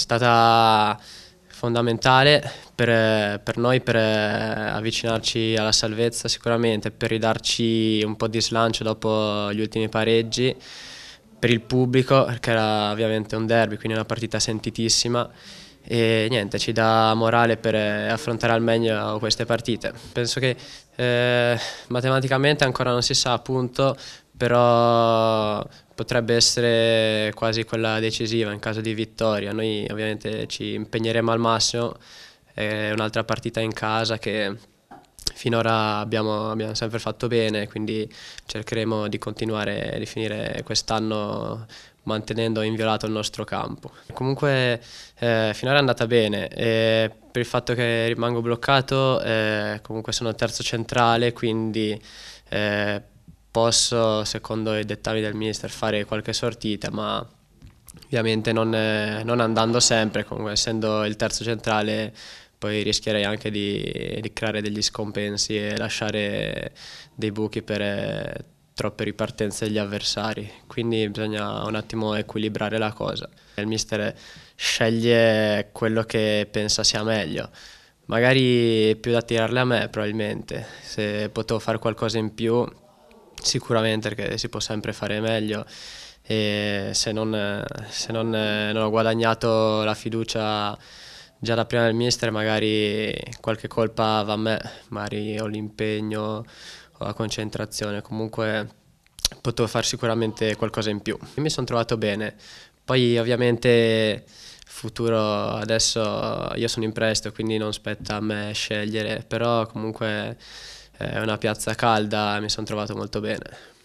stata fondamentale per, per noi per eh, avvicinarci alla salvezza sicuramente, per ridarci un po' di slancio dopo gli ultimi pareggi, per il pubblico perché era ovviamente un derby, quindi una partita sentitissima e niente, ci dà morale per eh, affrontare al meglio queste partite. Penso che eh, matematicamente ancora non si sa appunto, però potrebbe essere quasi quella decisiva in caso di vittoria. Noi ovviamente ci impegneremo al massimo, è un'altra partita in casa che finora abbiamo, abbiamo, sempre fatto bene, quindi cercheremo di continuare e di finire quest'anno mantenendo inviolato il nostro campo. Comunque eh, finora è andata bene, e per il fatto che rimango bloccato eh, comunque sono terzo centrale, quindi... Eh, posso, secondo i dettami del mister, fare qualche sortita, ma ovviamente non, eh, non andando sempre, comunque essendo il terzo centrale poi rischierei anche di, di, creare degli scompensi e lasciare dei buchi per eh, troppe ripartenze degli avversari, quindi bisogna un attimo equilibrare la cosa. Il mister sceglie quello che pensa sia meglio, magari più da tirarle a me probabilmente, se potevo fare qualcosa in più Sicuramente perché si può sempre fare meglio e se non, se non, eh, non ho guadagnato la fiducia già da prima del mister magari qualche colpa va a me, magari ho l'impegno o la concentrazione, comunque potevo fare sicuramente qualcosa in più. Mi sono trovato bene, poi ovviamente futuro adesso io sono in prestito quindi non spetta a me scegliere, però comunque eh, è una piazza calda, mi sono trovato molto bene.